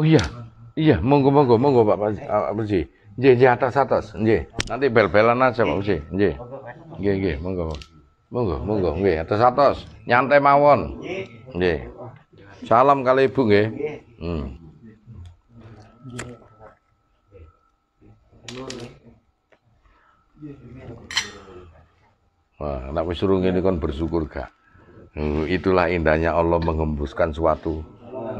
Oh iya. Iya, monggo monggo monggo Pak Panji. Ah, Pak Panji. Nggih, nggih atas atas, nggih. Nanti bel-belan aja Pak Panji, nggih. Nggih, nggih, monggo. Monggo, monggo, nggih atas atas. Nyantai mawon. Nggih. Salam kali Ibu nggih. Hmm. Wah, nak wis ini kan bersyukur gak? Hmm, itulah indahnya Allah mengembuskan suatu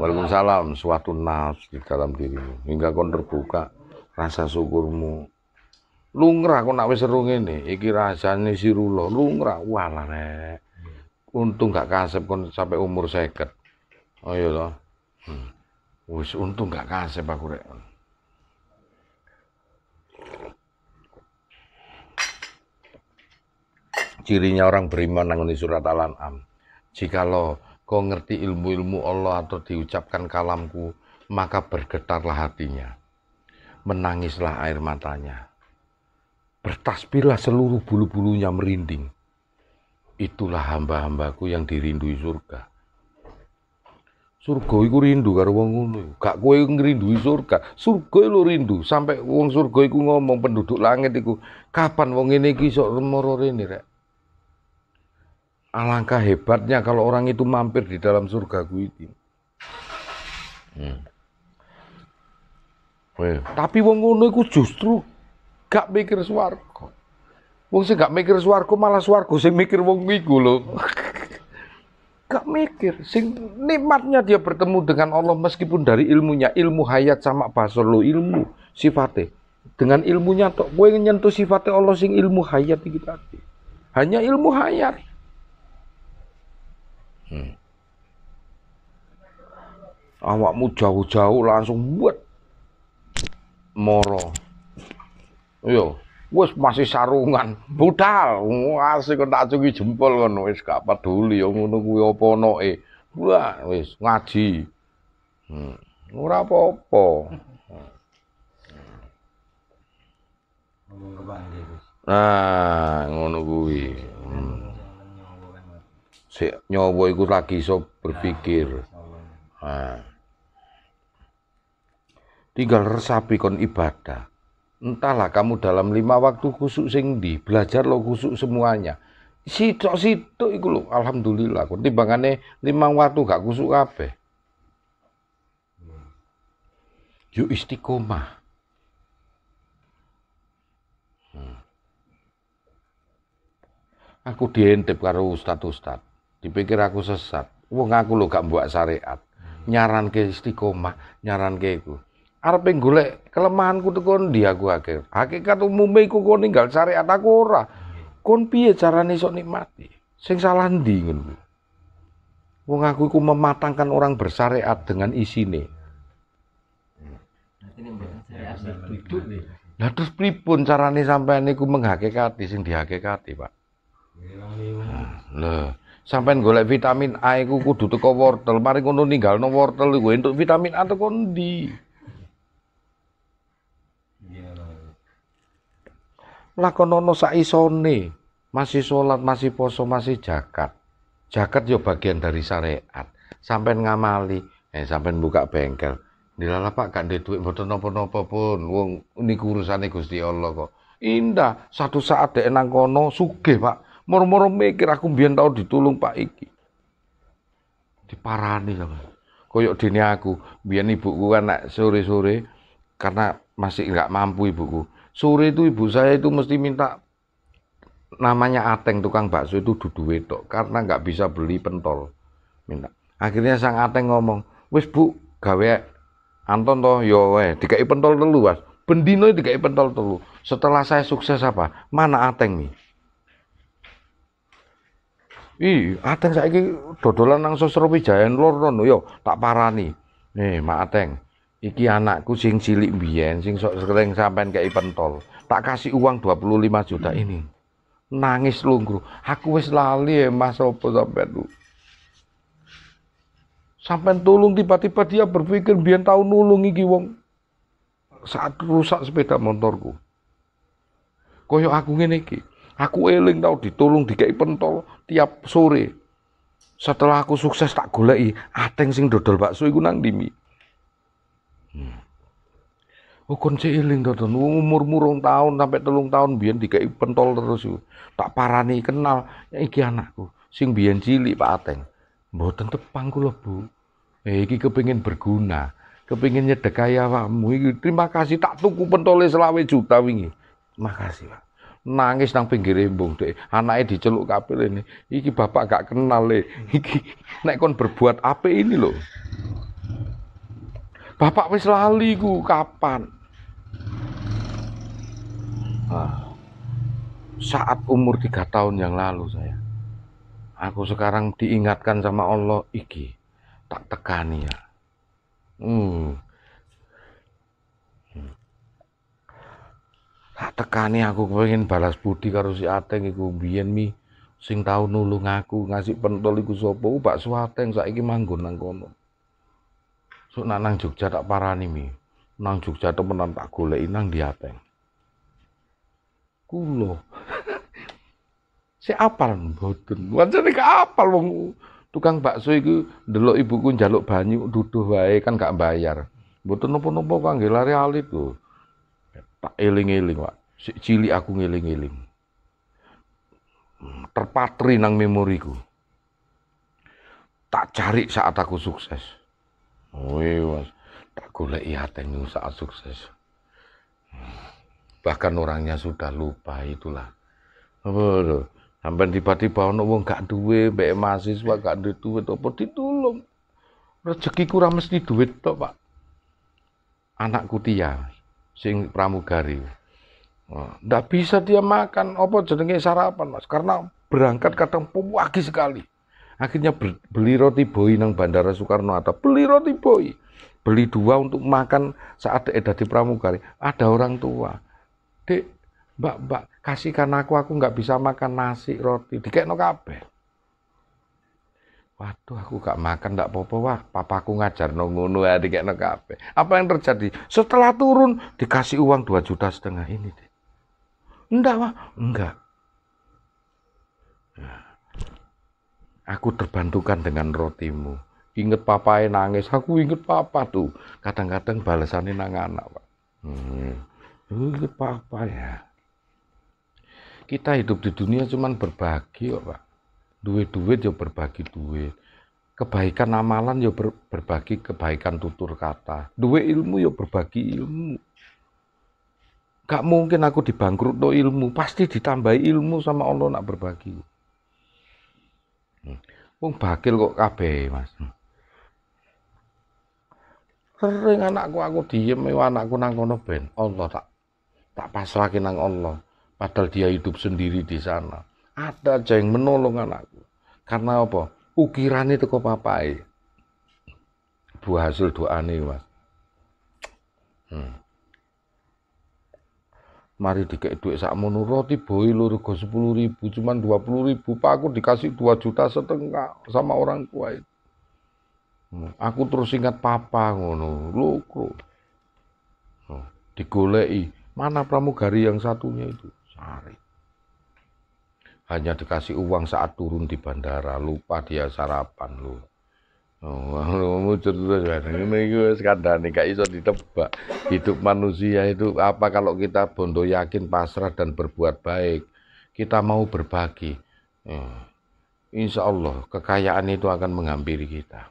Waalaikumsalam suatu nafsu di dalam dirimu hingga kau terbuka rasa syukurmu lungrah kau nak wis seru ini iki si rulo lungrah walah nek untung gak kasep kau sampai umur seket oh iya loh hmm. wis untung gak kasep aku rek cirinya orang beriman nangani surat al-an'am jikalau kau ngerti ilmu-ilmu Allah atau diucapkan kalamku, maka bergetarlah hatinya. Menangislah air matanya. Bertasbihlah seluruh bulu-bulunya merinding. Itulah hamba-hambaku yang dirindui surga. Surga itu rindu karo wong ngono. Gak kowe ngrindui surga. Surga lo rindu. Sampai wong surga iku ngomong penduduk langit iku, kapan wong ini iki iso remoro rene rek. Alangkah hebatnya kalau orang itu mampir di dalam surga itu. Hmm. Eh. Tapi wong ngono iku justru gak mikir swarga. Wong sing gak mikir swarga malah swarga sing mikir wong iku lho. gak mikir sing nikmatnya dia bertemu dengan Allah meskipun dari ilmunya ilmu hayat sama basar lo ilmu sifate dengan ilmunya tok gue nyentuh sifatnya Allah sing ilmu hayat iki tadi hanya ilmu hayat Hmm. awakmu jauh-jauh langsung buat moro yo wes masih sarungan budal masih kena cuci jempol kono wes gak peduli yang menunggu apa noe wah wes ngaji hmm. ora apa apa ngomong ke nah ngono kuwi hmm. si nyowo ikut lagi iso berpikir. Nah. Tinggal resapi kon ibadah. Entahlah kamu dalam lima waktu kusuk sing di, belajar lo kusuk semuanya. Sitok-sitok iku lo alhamdulillah kon timbangane lima waktu gak kusuk apa Yuk istiqomah. Hmm. aku dihentip karo ustad-ustad dipikir aku sesat wong aku lo gak buat syariat nyaran ke istiqomah nyaran ke aku arepe golek kelemahanku kon kondi aku akhir hakikat umumnya iku kon ninggal syariat aku ora kon piye nih sok nikmati sing salah dingin wong aku iku mematangkan orang bersyariat dengan isine Nah terus pripun carane sampai niku menghakikati sing dihakikati, Pak? nah sampai golek vitamin A iku kudu teko wortel. Mari ngono ninggalno wortel gue untuk vitamin A teko ndi? Lakonono sak isone, masih sholat masih poso, masih jakat. Jakat yo bagian dari syariat. Sampai ngamali, eh sampai buka bengkel. Dilala Pak gak ada duit mboten nopo-nopo pun. Wong ini urusane Gusti Allah kok. Indah, satu saat deh nang kono suge Pak. Moro-moro mikir aku mbiyen tau ditulung Pak iki. Diparani sama. Koyok dini aku, mbiyen ibuku kan nak sore-sore karena masih nggak mampu ibuku. Sore itu ibu saya itu mesti minta namanya Ateng tukang bakso itu dudu wedok karena nggak bisa beli pentol. Minta. Akhirnya sang Ateng ngomong, "Wis Bu, gawe Anton toh yo wae, dikai pentol telu, Mas. Bendino dikai pentol telu. Setelah saya sukses apa? Mana Ateng nih? Ih, Ateng saiki dodolan nang Sosro Wijayan lor ngono yo, tak parani. Nih, eh, Mak Ateng, iki anakku sing cilik biyen sing sok sering sampean kei pentol. Tak kasih uang 25 juta ini. Nangis lungguh. Aku wis lali ya Mas opo sampean lu. Sampean tulung tiba-tiba dia berpikir biyen tau nulung iki wong saat rusak sepeda motorku. Koyo aku ngene iki. Aku eling tau ditolong dikai pentol tiap sore. Setelah aku sukses tak goleki ateng sing dodol bakso iku nang dimi. Oh hmm. kon sik eling to ten murung rong tahun sampai telung tahun biyen dikai pentol terus iku. Tak parani kenal ya iki anakku sing biyen cilik Pak Ateng. Mboten tepang kula Bu. Eh iki kepengin berguna. kepingin nyedekai awakmu iki. Terima kasih tak tuku pentole selawe juta wingi. Makasih, Pak nangis nang pinggir embung dek anaknya diceluk kapil ini iki bapak gak kenal le iki nek kon berbuat apa ini loh bapak wis lali ku kapan nah, saat umur tiga tahun yang lalu saya aku sekarang diingatkan sama Allah iki tak tekani ya hmm tekani aku pengen balas budi karo si Ateng iku biyen mi sing tau nulung aku ngasih pentol iku sapa Pak Suateng saiki manggon nang kono sok nak nang Jogja tak parani mi nang Jogja temenan tak goleki nang diateng kulo si apal mboten wancane gak apal wong tukang bakso iku ndelok ibuku njaluk banyu duduh wae kan gak bayar mboten nopo-nopo kangge lari alit lho tak eling-eling Pak. Si cili aku ngeling-eling. Terpatri nang memoriku. Tak cari saat aku sukses. Wih, Mas. Tak golek hatemu saat sukses. Bahkan orangnya sudah lupa itulah. Aduh. Sampai tiba-tiba ono wong gak duwe, mbek mahasiswa gak duwe duit apa ditulung. Rezekiku ora mesti duit tok, Pak. Anakku Tia sing pramugari. Ndak bisa dia makan apa jenenge sarapan, Mas, karena berangkat kadang pagi sekali. Akhirnya beli roti boy nang Bandara Soekarno atau beli roti boy, Beli dua untuk makan saat ada di pramugari. Ada orang tua. Dek, Mbak, Mbak, kasihkan aku, aku nggak bisa makan nasi, roti. Dikekno kabeh. Waduh aku gak makan gak apa-apa wah papaku ngajar nunggu ya dikekno Apa yang terjadi? Setelah turun dikasih uang 2 juta setengah ini. Enggak wah, enggak. Aku terbantukan dengan rotimu. Ingat papa yang nangis, aku ingat papa tuh. Kadang-kadang balasannya nang anak, Pak. Hmm. Ingat papa ya. Kita hidup di dunia cuman berbagi Pak duit-duit ya berbagi duit kebaikan amalan ya ber, berbagi kebaikan tutur kata duit ilmu ya berbagi ilmu gak mungkin aku dibangkrut do ilmu pasti ditambah ilmu sama Allah nak berbagi hmm. Wong hmm. bakil kok kabeh mas hmm. sering anakku aku diem anakku nang kono ben Allah tak tak pasrahin nang Allah padahal dia hidup sendiri di sana ada aja yang menolong anakku karena apa ukiran itu kok papai buah hasil doa nih mas hmm. mari dikek duit sak mono roti boy loro go sepuluh ribu cuman dua puluh ribu pak aku dikasih dua juta setengah sama orang kuwait hmm. aku terus ingat papa ngono lukro hmm. digolei mana pramugari yang satunya itu sari hanya dikasih uang saat turun di bandara lupa dia sarapan lu wujud oh, terus nih gak iso ditebak hidup manusia itu apa kalau kita bondo yakin pasrah dan berbuat baik kita mau berbagi eh, Insya Allah kekayaan itu akan menghampiri kita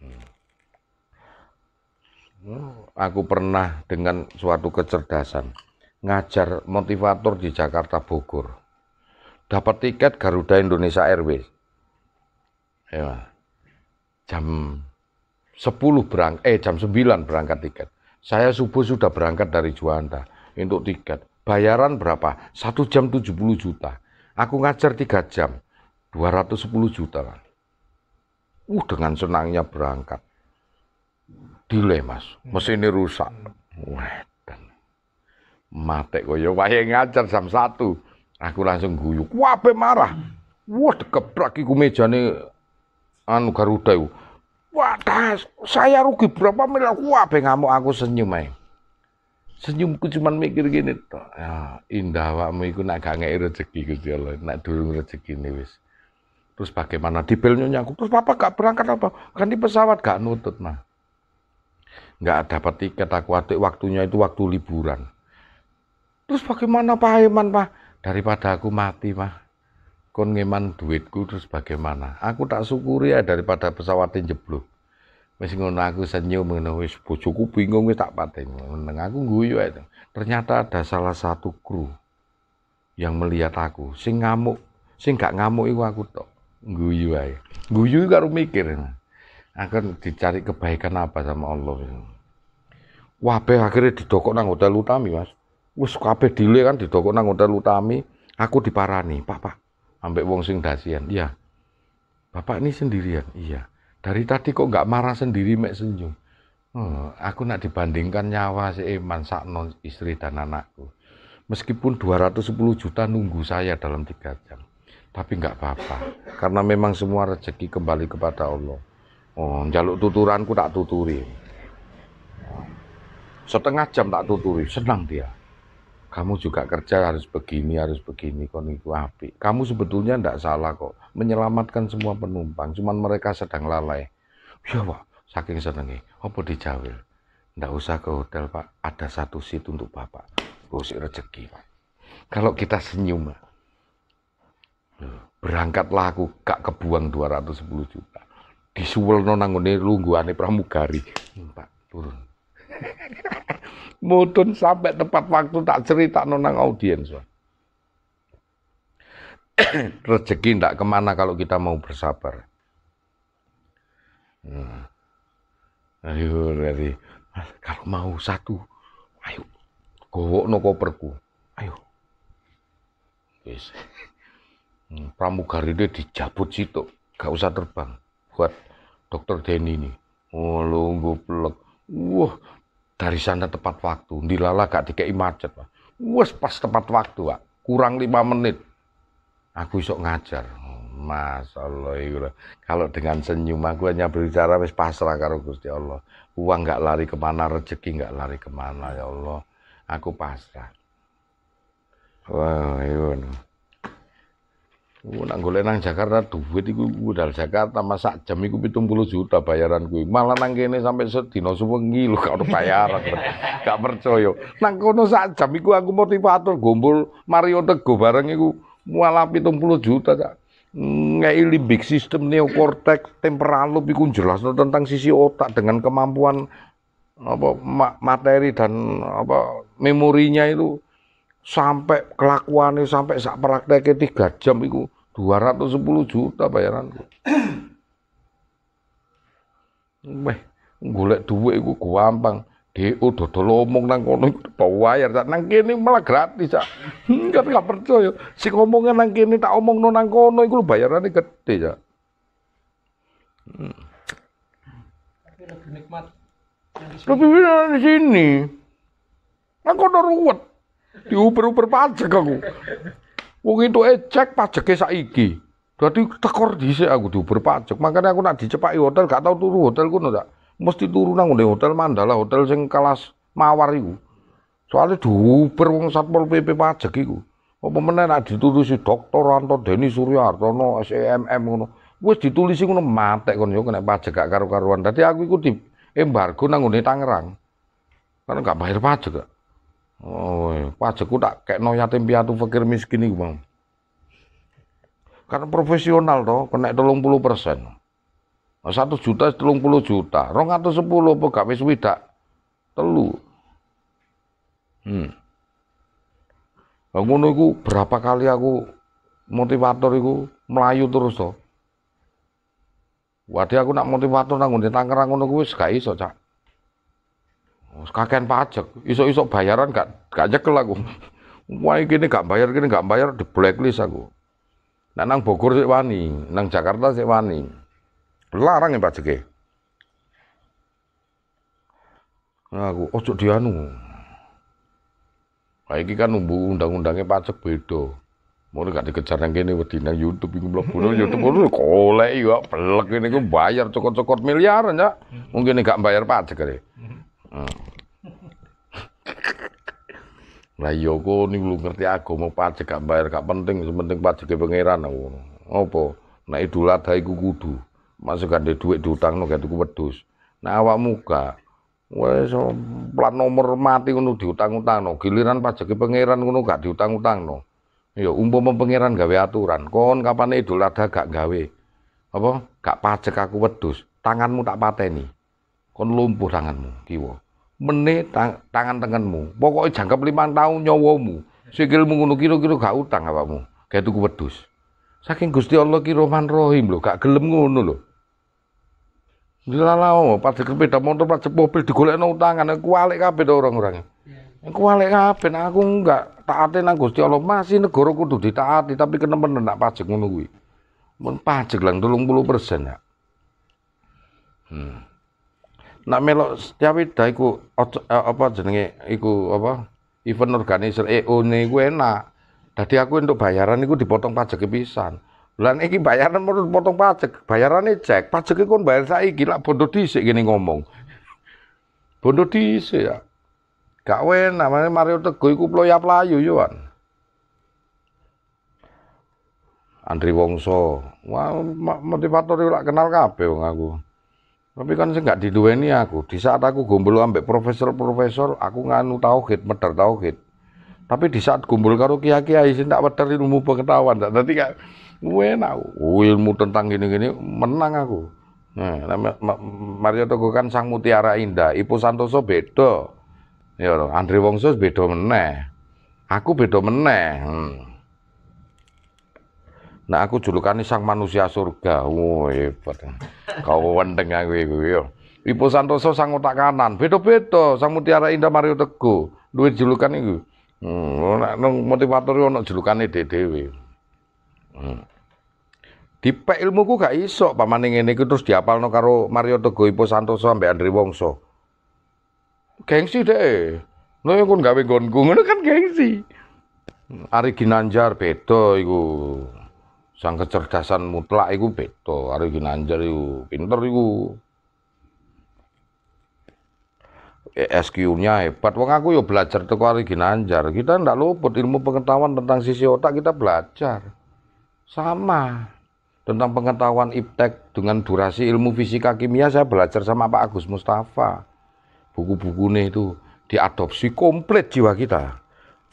hmm. Hmm, aku pernah dengan suatu kecerdasan ngajar motivator di Jakarta Bogor. Dapat tiket Garuda Indonesia Airways. Ya. Jam 10 berang eh jam 9 berangkat tiket. Saya subuh sudah berangkat dari Juanda untuk tiket. Bayaran berapa? 1 jam 70 juta. Aku ngajar 3 jam. 210 juta Uh, dengan senangnya berangkat. dilemas mesin ini rusak. Hmm. Wah, mate koyo wae ngajar jam satu, Aku langsung guyu. kuabe marah. Wah, dekeprak iku mejane anu Garuda iku. Wah, saya rugi berapa aku kuwabe ngamuk aku senyum ae. Senyumku cuma mikir gini Ya, indah awakmu iku nak gak ngeki rezeki Gusti Allah, nak durung rezekine wis. Terus bagaimana di nyonya aku? Terus papa gak berangkat apa? Kan di pesawat gak nutut mah. Gak dapat tiket aku waktunya itu waktu liburan terus bagaimana Pak Aiman Pak daripada aku mati mah kon ngeman duitku terus bagaimana aku tak syukuri ya daripada pesawat yang jeblok masih ngono aku senyum ngono wis bojoku bingung wis tak pateni meneng aku guyu ae ternyata ada salah satu kru yang melihat aku sing ngamuk sing gak ngamuk iku aku tok guyu ae guyu karo mikir akan dicari kebaikan apa sama Allah wabeh akhirnya didokok nang hotel utami mas Wes kabeh dile kan didokok nang hotel utami aku diparani pak pak ambek wong sing dasian iya bapak ini sendirian iya dari tadi kok nggak marah sendiri mek senyum hmm, aku nak dibandingkan nyawa si Eman sakno istri dan anakku meskipun 210 juta nunggu saya dalam tiga jam tapi nggak apa-apa karena memang semua rezeki kembali kepada Allah oh jaluk tuturanku tak tuturi setengah jam tak tuturi senang dia kamu juga kerja harus begini, harus begini, kon itu api. Kamu sebetulnya tidak salah kok, menyelamatkan semua penumpang, cuman mereka sedang lalai. Ya pak, saking senengi, apa dijawil? Tidak usah ke hotel pak, ada satu seat untuk bapak. Gosik rezeki pak. Kalau kita senyum, pak. berangkatlah aku gak kebuang 210 juta. Disuwel nonangone lungguane pramugari. Pak, turun. Mudun sampai tepat waktu tak cerita nonang audiens. Rezeki tidak kemana kalau kita mau bersabar. Hmm. Ayo, dari kalau mau satu, ayo gowok no koperku, ayo. Yes. Hmm, Pramugari dia dijabut situ, gak usah terbang. Buat dokter Denny ini, oh lo goblok. Wah, sana tepat waktu. Dilala gak dikei macet, Pak. Wes pas tepat waktu, Pak. Kurang lima menit. Aku isok ngajar. Mas Allah Kalau dengan senyum aku hanya berbicara wis pasrah karo Gusti Allah. Uang nggak lari kemana, rezeki nggak lari kemana ya Allah. Aku pasrah. Wah, wow, Oh, nak golek nang Jakarta duit iku modal Jakarta masa jam iku puluh juta bayaran kuwi. Malah nang kene sampai sedina suwengi lho gak ono bayaran. gak percaya. Nang kono sak jam iku aku motivator gombol Mario Teguh bareng iku hitung puluh juta tak. Ngei limbik sistem neokorteks temporalup iku jelasno tentang sisi otak dengan kemampuan apa materi dan apa memorinya itu sampai kelakuannya sampai sak prakteknya tiga jam itu 210 juta bayaranku. Weh, golek duit itu gampang. DO dodol omong nang kono iku wayar sak nang kene malah gratis sak. Enggak tak percaya. Si ngomongnya nang kene tak no nang kono iku bayarane gede ya. Hmm. Lebih nikmat. Lebih di sini. Nang kono ruwet. Diuber-uber pajak aku. Wong eh cek pajeke saiki. Berarti tekor dhisik aku diuber pajak. makanya aku nak dicepaki hotel gak tahu turu hotel kuwi ndak. Mesti turu nang hotel Mandala, hotel sing kelas mawar iku. soalnya duper wong Satpol PP pajak iku. Apa meneh nak ditulisi dokter Anto Deni Suryaartono e M, ngono. ditulis ditulisi ngono matek kon yo kena pajak gak karu karuan Tadi aku iku di embargo nang ngene Tangerang. karena gak bayar pajak. Gak. Oh, pajakku tak kayak no yatim piatu fakir miskin iku, Bang. Karena profesional toh, kena persen, nah, Satu juta, telung puluh juta. Rong atau sepuluh pegawai swidak. Telu. Hmm. Bangun itu berapa kali aku motivator itu melayu terus toh. Wadah aku nak motivator nang di Tangerang ngono kuwi wis gak iso, Cak. Oh, Kakek pajak, isok-isok bayaran gak gak nyekel aku. Wah gini gak bayar, gini gak bayar di blacklist aku. Nah, nang Bogor sih wani, nang Jakarta sih wani. Larang ya pajak Nah, aku ojo oh, dianu. Nah, ini kan numbu undang-undangnya pajak beda. Mau gak dikejar nang kene wedi nang YouTube bingung mlebu nang YouTube ngono golek yo iya, pelak ngene iku bayar cokot-cokot miliaran ya. Mungkin gak bayar pajak kali. Lah iya kowe niku lu ngerti agama pajak gak bayar gak penting, sementing ke pangeran aku. Apa? Nek Idul Adha iku kudu. Masuk gak duit diutangno gak tuku wedhus. Nek awakmu gak wis plat nomor mati ngono diutang-utangno, giliran ke pangeran ngono gak diutang-utangno. Ya umpama pangeran gawe aturan, kon kapan Idul Adha gak gawe apa? Gak pajak aku wedhus, tanganmu tak pateni. Kon lumpuh tanganmu kiwa mene tang, tangan tanganmu Pokoknya jangkep lima tahun nyawamu. Sikilmu ngono kira-kira gak utang mu Kayak tuku pedus Saking Gusti Allah ki man rohim lho, gak gelem ngono lho. Dilalah pas sepeda motor, padha mobil digolekno utangan, aku kabeh to orang-orang. orangnya iya. Kualik kabeh nah aku enggak taate nang Gusti Allah. Masih negara kudu ditaati tapi kenapa nak pajak ngono gue Mun pajak lang persen ya. Hmm nak melok Setiawida iku eh, apa jenenge iku apa event organizer EO ne iku enak. Dadi aku untuk bayaran iku dipotong pajak e pisan. Lan iki bayaran menurut potong pajak, bayarane cek, pajak kon bayar saiki lak bondo dhisik gini ngomong. Bondo dhisik ya. Gak enak, mari Mario Teguh iku ploya-playu yo kan. Andri Wongso, wah motivator lak kenal kabeh wong aku. Tapi kan saya nggak diduweni aku. Di saat aku gumpul ambek profesor-profesor, aku nganu tauhid, medar tauhid. Tapi di saat gumpul karo kiai-kiai sing tak medar ilmu pengetahuan, tak dadi gue nahu oh, Ilmu tentang gini-gini menang aku. Nah, Mario Togo kan sang mutiara indah, Ipo Santoso Bedo, Ya, Andre Wongso Bedo meneh. Aku Bedo meneh. Hmm. Nah aku julukane sang manusia surga. Oh hebat. Kau wendeng aku iku yo. Wipo Santoso sang otak kanan, beto beto, sang mutiara indah Mario Teguh. duit julukan itu. Hmm, nek motivator ono julukane dhewe-dhewe. Hmm. Dipek ilmuku gak iso pamane ini iki terus diapalno karo Mario Teguh Ipo Santoso sampai Andri Wongso. Gengsi deh. Lho no, kon gawe nggonku ngono kan gengsi. Ari Ginanjar beto itu sang kecerdasan mutlak iku beda hari Ginanjar itu pinter itu SQ-nya hebat wong aku yo belajar teko hari Ginanjar kita ndak luput ilmu pengetahuan tentang sisi otak kita belajar sama tentang pengetahuan iptek dengan durasi ilmu fisika kimia saya belajar sama Pak Agus Mustafa buku-buku itu diadopsi komplit jiwa kita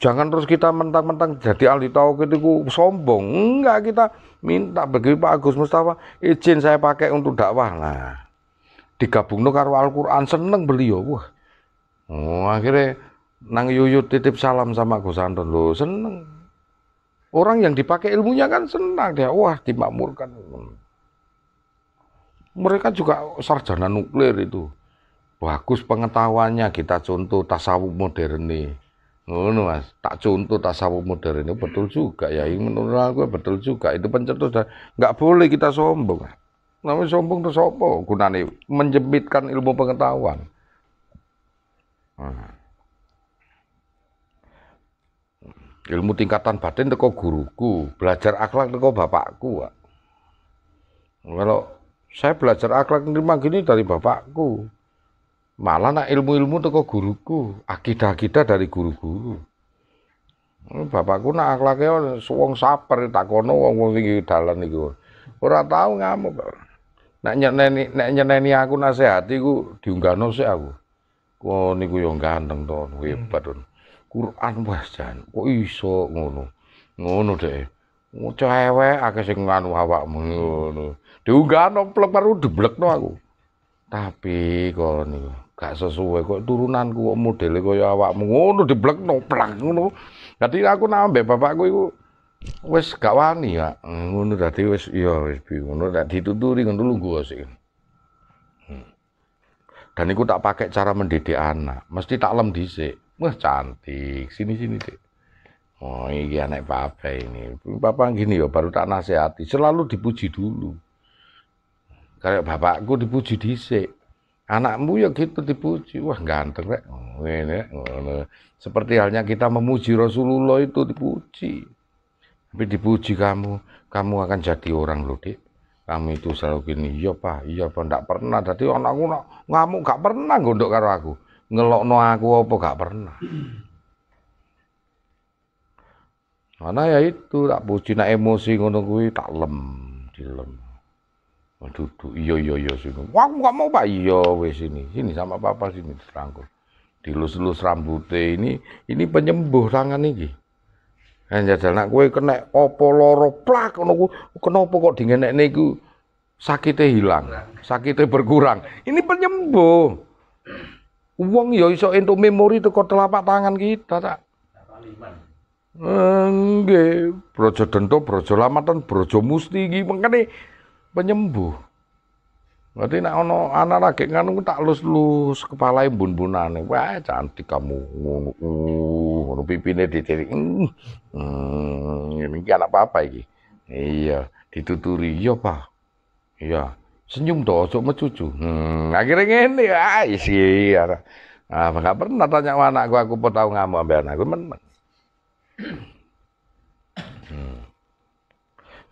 Jangan terus kita mentang-mentang jadi ahli tauhid itu sombong. Enggak, kita minta bagi Pak Agus Mustafa izin saya pakai untuk dakwah. Nah, digabung karo Al-Qur'an seneng beliau. Wah. Oh, akhirnya nang yuyut titip salam sama Gus Anton lo seneng. Orang yang dipakai ilmunya kan senang dia. Wah, dimakmurkan. Mereka juga sarjana nuklir itu. Bagus pengetahuannya kita contoh tasawuf modern nih ngono mas tak contoh tasawuf modern itu betul juga ya ini menurut aku ya, betul juga itu pencetus dan nggak boleh kita sombong namanya sombong itu sopo gunane menjepitkan ilmu pengetahuan hmm. ilmu tingkatan batin teko guruku belajar akhlak teko bapakku kalau saya belajar akhlak terima gini dari bapakku Malah nak ilmu-ilmu teko guruku, akidah-akidah dari guru-guru. Bapakku nak akhlake wong saper tak kono wong sing dalan iku. Ora tau ngamuk. Nek nyeneni nek nyeneni aku nasehati ku diunggahno sik aku. Kok niku yo ganteng to, hebat to. Hmm. Quran wes jan, kok iso ngono. Ngono deh. Ngoco ewek akeh sing nganu awakmu ngono. Diunggahno plek perlu deblekno aku tapi kalau nih gak sesuai kok turunan turunanku kok ya kaya di ngono no plak ngono jadi aku nambah bapak gue, wes gak wani ya ngono dadi wes, wes wes ngono tak dituturi ngono dulu gue sih. Hmm. dan iku tak pakai cara mendidik anak mesti tak lem dhisik wah cantik sini sini dek oh iya naik papa ini bapak gini ya baru tak nasihati selalu dipuji dulu karena bapakku dipuji dhisik. Anakmu ya gitu dipuji, wah ganteng rek. Ngene ngono. Seperti halnya kita memuji Rasulullah itu dipuji. Tapi dipuji kamu, kamu akan jadi orang loh, Dik. Kamu itu selalu gini, iya Pak, iya Pak, ndak pernah. Dadi anakku ngamuk gak pernah gondok karo aku. Ngelokno aku apa gak pernah. Karena ya itu tak puji nak emosi ngono kuwi tak lem, dilem duduk iya iya iya sini wah aku nggak mau pak iya wes sini sini sama papa sini terangkul, dilus-lus rambutnya ini ini penyembuh tangan ini hanya jalan kue kena opo loro plak kenapa kok dingenek niku sakitnya hilang sakitnya berkurang ini penyembuh uang ya iso entuk memori kau telapak tangan kita tak Enggak, brojo dento, brojo lamatan, brojo musti, gimana nih? penyembuh. Berarti nek ana anak lagi nganu tak lus-lus kepalae bun-bunane. Wah, cantik kamu Uh, Ngono pipine ditirik. Hmm, hmm ini anak papa iki. Iya, dituturi iya, Pak. Iya, senyum to ojo mecucu. Hmm, akhirnya ini, ah isi. Ah, gak pernah tanya anakku aku, aku, aku tau ngamuk ambil anakku men. Hmm.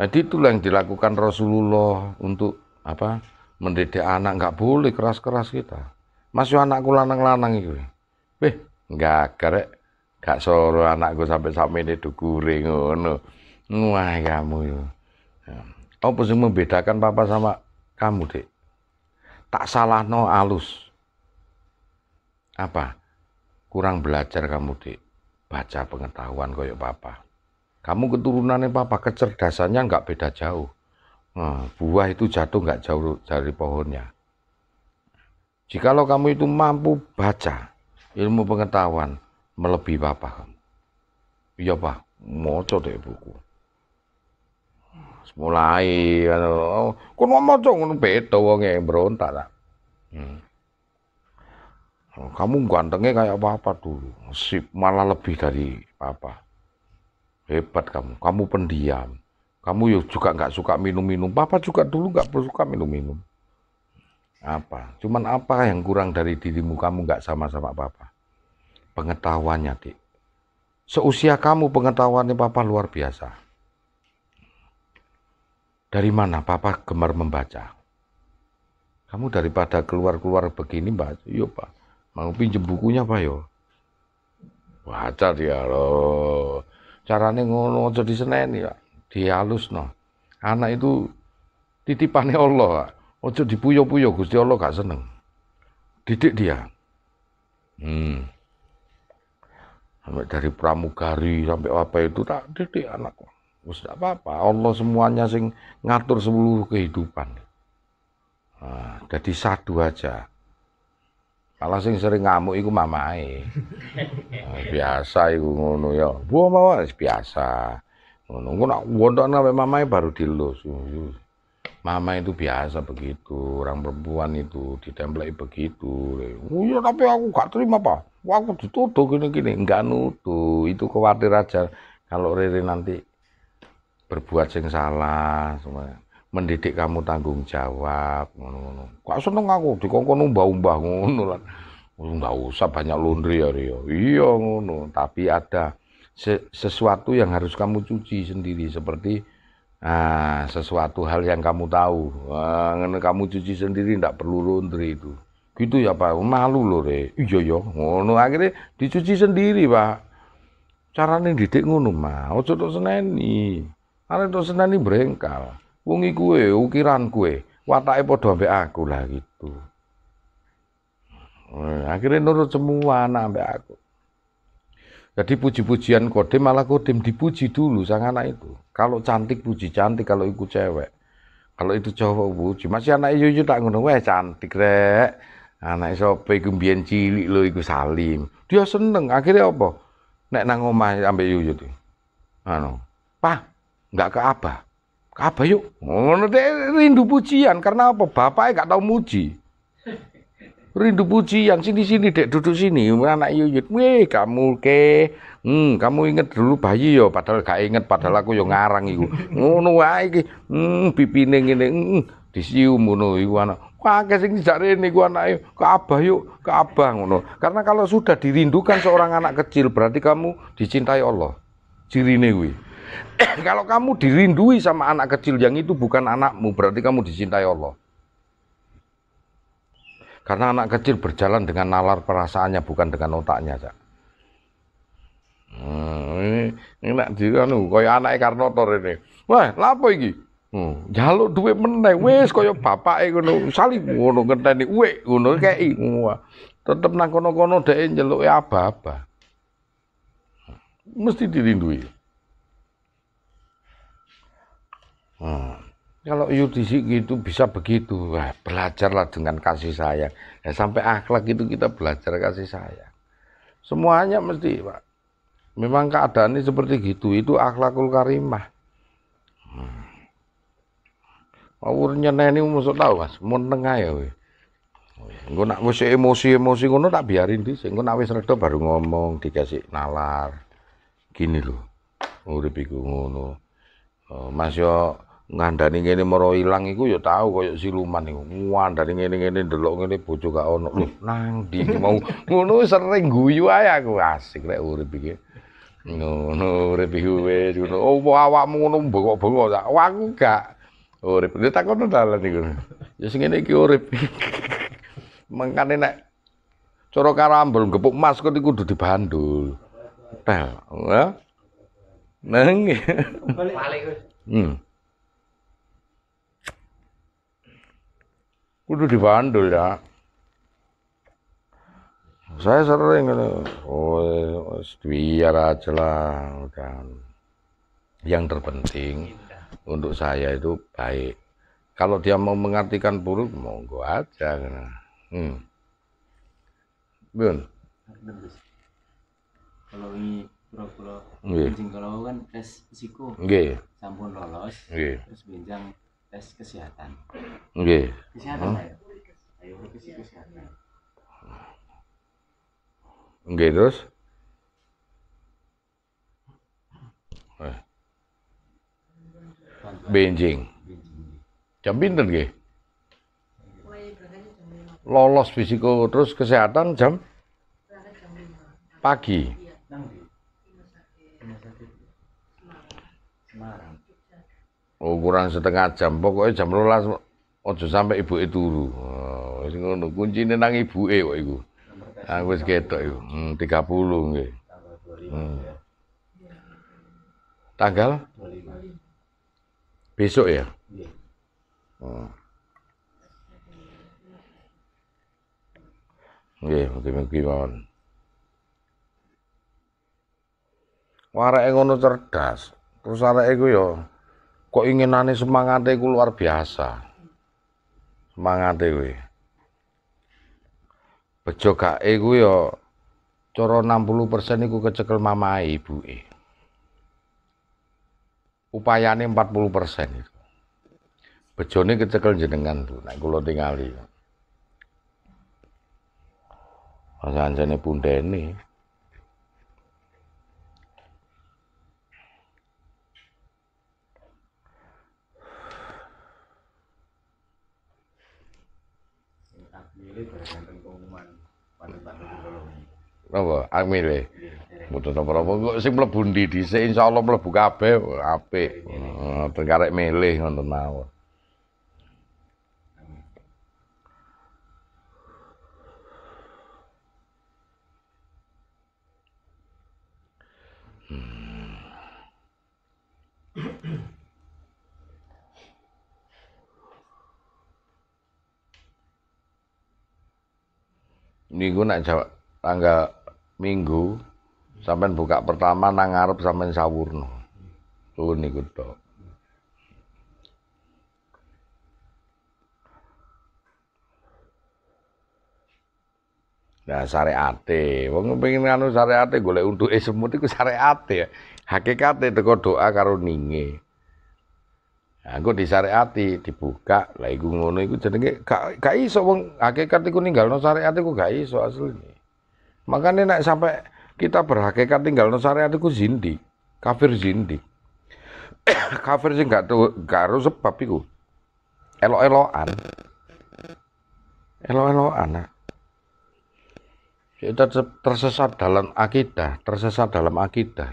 Jadi itulah yang dilakukan Rasulullah untuk apa? Mendidik anak nggak boleh keras-keras kita. Masih anakku lanang-lanang itu. beh nggak kerek gak soro anakku sampai sampai ini dukure ngono. Wah kamu Oh, Apa membedakan papa sama kamu, Dek? Tak salah no alus. Apa? Kurang belajar kamu, Dek. Baca pengetahuan koyok papa. Kamu keturunannya papa, kecerdasannya nggak beda jauh. Nah, buah itu jatuh nggak jauh dari pohonnya. Jikalau kamu itu mampu baca ilmu pengetahuan melebihi papa kamu. Iya pak, moco deh buku. Mulai, kan. oh, mau moco ngomong beda wong yang berontak lah. Hmm. Kamu gantengnya kayak papa dulu, sip malah lebih dari papa. Hebat kamu. Kamu pendiam. Kamu juga nggak suka minum-minum. Papa juga dulu nggak suka minum-minum. Apa? Cuman apa yang kurang dari dirimu? Kamu nggak sama-sama papa. Pengetahuannya, dik. Seusia kamu pengetahuannya papa luar biasa. Dari mana papa gemar membaca? Kamu daripada keluar-keluar begini, Mbak, yuk Pak. Mau pinjem bukunya, Pak, yo. Baca dia loh carane ngono aja diseneni Pak dialusno anak itu titipane Allah Pak aja dipuyo-puyo Gusti Allah gak seneng didik dia hmm sampai dari pramugari sampai apa itu tak didik anakku wis apa-apa Allah semuanya sing ngatur seluruh kehidupan nah, jadi satu aja Malah sing sering ngamuk iku mamae. biasa iku ngono ya. Wah, mawon biasa. Ngono ngono nak wontone sampe mamae baru dilus. Mama itu biasa begitu, orang perempuan itu ditempelai begitu. Oh ya tapi aku gak terima pak, aku dituduh gini-gini, enggak nuduh. Itu khawatir aja kalau Riri nanti berbuat yang salah. Semuanya mendidik kamu tanggung jawab ngono-ngono. Kok seneng aku dikongkon umbah-umbah ngono lan. Enggak oh, usah banyak laundry ya Rio. Iya ngono, tapi ada se sesuatu yang harus kamu cuci sendiri seperti ah, sesuatu hal yang kamu tahu. Ah, kamu cuci sendiri enggak perlu laundry itu. Gitu ya Pak, malu loh Re. Iya ya, ngono akhirnya dicuci sendiri Pak. Caranya didik ngono mah, ojo tok seneni. Arek tok seneni brengkal. Wingi kue ukiran watak watake padha be aku lah gitu. Eh, akhirnya nurut semua anak ambek aku. Jadi puji-pujian kodim malah kodim dipuji dulu sang anak itu. Kalau cantik puji cantik, kalau ikut cewek. Kalau itu cowok puji. Masih anak itu tak ngono, weh cantik rek. Anak sopo iku mbiyen cilik lho iku Salim. Dia seneng. Akhirnya apa? Nek nang omah ambek Yuyu itu. Anu, pah enggak ke apa apa yuk ngono rindu pujian karena apa bapaknya gak tahu muji rindu pujian sini sini dek duduk sini anak yuyut weh kamu ke hmm, kamu inget dulu bayi yo padahal gak inget padahal aku yo ngarang iku ngono wae iki hmm, pipine ngene hmm, disium ngono iku anak kakek sing dijak rene iku ke abah yuk ke Ka'bah ngono karena kalau sudah dirindukan seorang anak kecil berarti kamu dicintai Allah cirine kuwi Kalau kamu dirindui sama anak kecil yang itu bukan anakmu, berarti kamu dicintai Allah. Karena anak kecil berjalan dengan nalar perasaannya, bukan dengan otaknya. Cak. Hmm, ini nak diranu, kaya anak Karnotor ini. Wah, lapo ini? Hmm, jaluk duit meneh, wis kaya bapak ini, salib ngono ngenteni wek ngono kei. Wah, Tetap nak kono-kono dhek ya apa-apa. Mesti dirindui. Hmm. Kalau yudisi gitu bisa begitu, Wah, belajarlah dengan kasih sayang. Ya, sampai akhlak itu kita belajar kasih sayang. Semuanya mesti, Pak. Memang keadaan ini seperti gitu, itu akhlakul karimah. Hmm. Awur nyeneni musuh tahu Mas, meneng ya, weh. Oh, iya. Engko nak wis emosi-emosi ngono tak biarin dhisik. Engko nak wis reda baru ngomong dikasih nalar. Gini loh. Urip iku ngono. Oh, Mas yo ngandani ngene mero ilang iku ya tau koyo siluman iku ngandani ngene-ngene delok ngene bojo gak ono lho nang mau ngono sering guyu ae aku asik rek urip iki ngono urip iki wis ngono opo oh, awakmu ngono bengok-bengok tak aku gak urip lha takono dalan iku ya sing ngene iki urip mengkane nek cara karambol gepuk mas kok iku kudu dibandul tel nah, ya nang hmm udah dibandul ya saya sering kan oh biar aja lah kan yang terpenting untuk saya itu baik kalau dia mau mengartikan buruk monggo aja kan. hmm. Bun. kalau ini pura-pura kencing kalau kan tes psiko okay. sampun lolos okay. terus tes kesehatan. Oke. Okay. Kesehatan hmm? Ayo revisi kesehatan. Nggih, terus? Eh. Benjing. Jam pinten nggih? Lolos fisiko terus kesehatan jam pagi. Semarang oh, kurang setengah jam pokoknya jam rolas ojo sampai ibu itu turu oh, ngono kuncine nang ibuke kok iku ah wis ketok iku hmm, 30 nggih hmm. tanggal besok ya oh. Nggih, mugi-mugi mawon. Warake ngono cerdas. Terus areke yo. ya kok ingin inginane semangat deh, luar biasa semangate kuwi ya. bejo gae ku ya cara 60% iku kecekel ibu ibuke upayane 40% itu bejone kecekel jenengan tuh nek kula tingali Mas anjane pundene Napa amile? Mboten napa-napa kok sing mlebu ndi dhisik insyaallah mlebu kabeh apik. Heeh, iya, iya. nah, karek milih ngoten mawon. niku nak jawab tanggal Minggu sampean buka pertama nang ngarep sampean sawurno. nih niku tok. Nah, syariate. Wong pengen anu syariate golek untuke semut ya syariate. Hakikate teko doa karo ninge. Aku nah, disareati disyariati, dibuka. Lah iku ngono iku jenenge gak gak iso wong hakikat iku ninggalno syariat iku gak iso asline. Makanya nek sampai kita berhakikat tinggalno syariat iku zindi, kafir zindi, kafir sing gak karo sebab iku. Elok-elokan. Elok-elokan. Nah. Kita ya, tersesat dalam akidah, tersesat dalam akidah.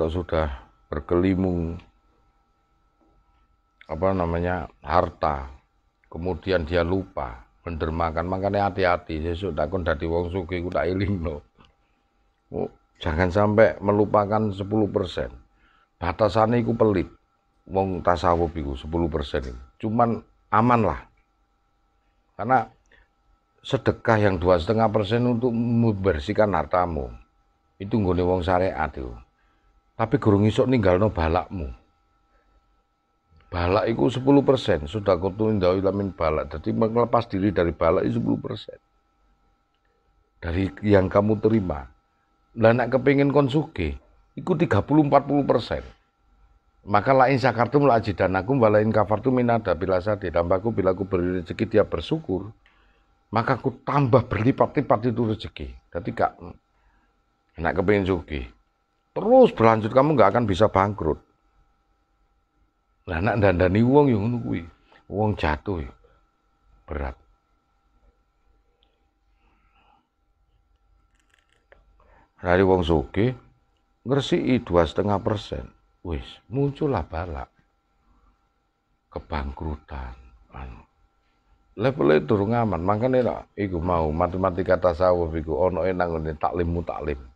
kalau sudah berkelimung apa namanya harta kemudian dia lupa mendermakan makanya hati-hati sesuk kon dadi wong sugih ku tak lo. oh, jangan sampai melupakan 10% batasannya iku pelit wong tasawuf iku 10% ini. cuman aman lah karena sedekah yang dua setengah persen untuk membersihkan hartamu itu nggone wong syariat itu tapi gurung ninggal no balakmu. Balak itu 10 persen. Sudah kutu indawi lamin balak. Jadi melepas diri dari balak itu 10 persen. Dari yang kamu terima. Lah nak kepingin konsuke, itu 30-40 persen. Maka lain sakartu sakartum dan aku, walain kafartu minada bila sadi. Tambahku bila aku beri rezeki dia bersyukur. Maka aku tambah berlipat-lipat itu rezeki. Jadi gak, nak kepingin suki terus berlanjut kamu nggak akan bisa bangkrut. Lah nak dandani wong yang ngono kuwi. Wong jatuh ya. Berat. Dari wong suki ngersi dua setengah persen. Wis muncullah balak kebangkrutan. Anu. Level itu turun aman, makanya lah, iku mau matematika tasawuf iku ono enang ini taklimmu taklim.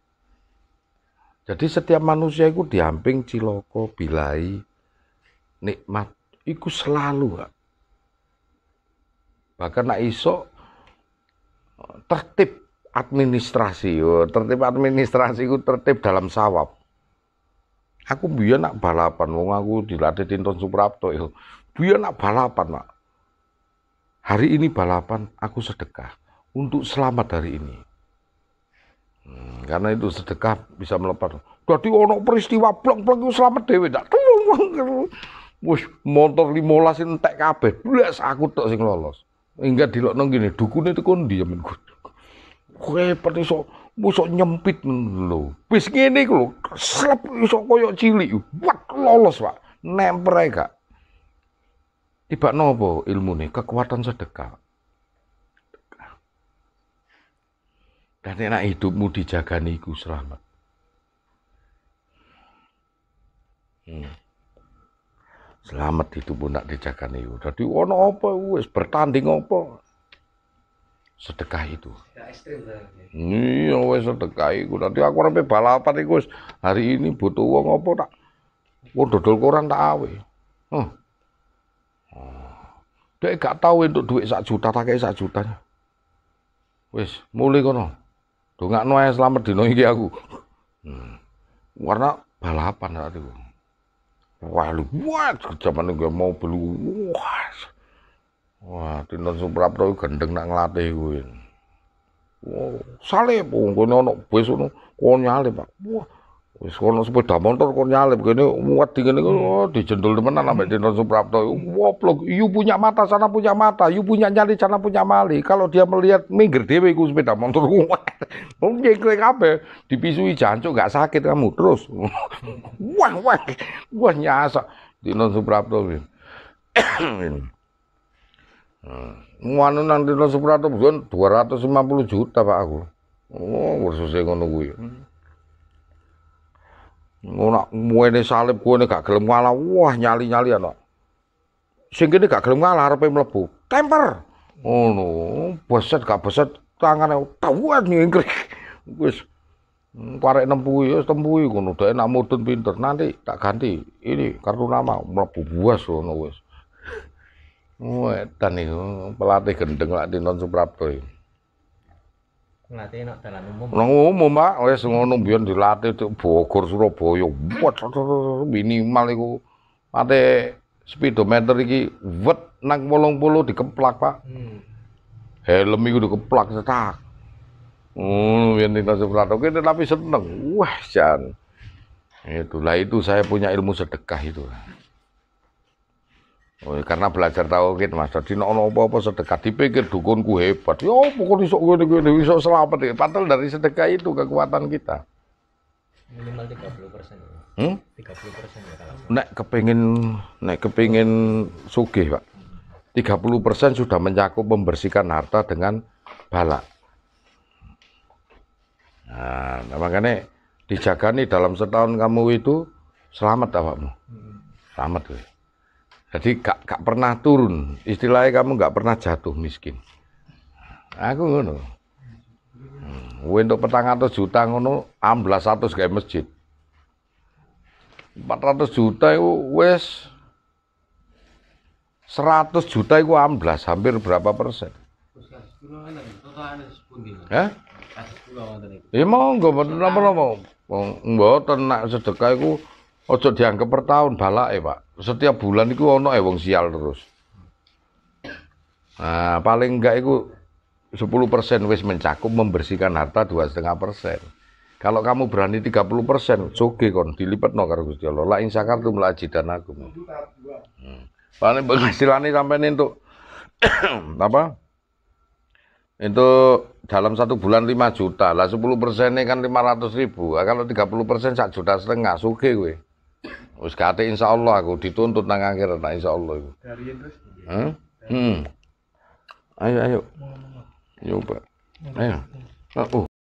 Jadi setiap manusia itu diamping ciloko bilai nikmat itu selalu Bahkan nak iso tertib administrasi yo, tertib administrasi itu tertib dalam sawab. Aku biar nak balapan wong aku dilatih Tinton Suprapto biar nak balapan, mak. Hari ini balapan aku sedekah untuk selamat dari ini. Hmm, karena itu sedekah bisa melepas. Jadi ono peristiwa blok-blok itu selamat dewi ndak tulung. Wis motor 15 entek kabeh. Blas aku tak sing lolos. Hingga dilokno ngene dukun itu kondi ya Kue Kowe petiso musuh nyempit lo. bis gini lo. lho, slep iso cili cilik. lolos, Pak. Nempel gak. Tiba nopo ilmu nih kekuatan sedekah. Dan enak hidupmu dijaga niku selamat. Hmm. Selamat itu pun nak dijaga niku. Jadi ono apa wes bertanding apa? Sedekah itu. Iya wes sedekah itu. Nanti aku nape balapan Niku. hari ini butuh uang apa tak? Wong dodol koran tak awe. Hmm. Dek gak tahu untuk duit sak juta tak kayak sak jutanya. Wes, mulai kono. Dongakno ya selamat dino iki aku. Hmm. Warna balapan saat itu. Wah lu buat zaman gue mau beli Wah. Wah, Tino Suprapto gendeng nak nglatih gue, oh, wah salib wong kono besok bis ono kon nyalip, Wah, Wis kono sepeda motor kok nyalip kene muat dingene hmm. oh, dijendul temenan ambek Dino Suprapto. Woblok, yu punya mata sana punya mata, yu punya nyali sana punya mali. Kalau dia melihat minggir dhewe iku sepeda motor kuat. Wong nyekre kabeh dipisui jancuk gak sakit kamu terus. wah wah wah nyasa Dino Suprapto. Hmm. Nganu nang Dino Suprapto 250 juta Pak aku. Oh, kursusnya ngono kuwi. Hmm. Ngono muene salib kuwi gak gelem ngalah. Wah, nyali-nyali ana. Sing kene gak gelem ngalah arepe mlebu. Temper. Ngono, beset gak beset tangane tawuan nyengkrik. Wis parek nempuhi ya tempuhi ngono dhek enak mudun pinter nanti tak ganti ini kartu nama mlebu buas loh nulis. wedan tani pelatih gendeng lak non Suprapto iki Ngelatih nek dalan umum. Nang umum, Pak, wis ngono biyen dilatih tuk Bogor, Surabaya. Minimal iku ada speedometer iki wet nang 80 dikeplak, Pak. Hmm. Helm iku dikeplak cetak. Oh, yang tinggal sebelah oke, tapi seneng. Wah, Jan. Itulah itu saya punya ilmu sedekah itu. Oh, iya, karena belajar tauhid gitu, Mas. jadi nek apa-apa sedekah dipikir dukunku hebat. Ya apa kok iso ngene ngene iso selamat. Ya? Patel dari sedekah itu kekuatan kita. Minimal 30%. Hmm? persen ya kalau. Nek kepingin nek kepengin sugih, Pak. persen sudah mencakup membersihkan harta dengan balak. Nah, makanya dijaga nih dalam setahun kamu itu selamat awakmu. Hmm. Selamat gue. Jadi gak, gak pernah turun. Istilahnya kamu gak pernah jatuh miskin. Aku ngono. Hmm. Untuk petang atau juta ngono, amblas satu kayak masjid. 400 juta itu wes 100 juta itu amblas hampir berapa persen? Ya? Ya mau nggak mau apa mau nggak mau sedekah iku Ojo dianggap per tahun ya Pak. Setiap bulan itu ono e wong sial terus. Nah, paling enggak sepuluh 10% wis mencakup membersihkan harta dua setengah persen Kalau kamu berani 30%, oke kon no karo Gusti Allah. tuh insakartum ajidan aku. Hmm. Paling penghasilannya sampai nih untuk apa? Itu dalam satu bulan 5 juta. Lah 10 persennya kan 500 ribu. Nah, kalau 30 persen 1 juta setengah. Suge gue. Wis kate insyaallah aku dituntut nang akhirat nah insyaallah iku. Dari terus. Hmm? hmm. Ayo ayo. nyoba. Ayo. Oh.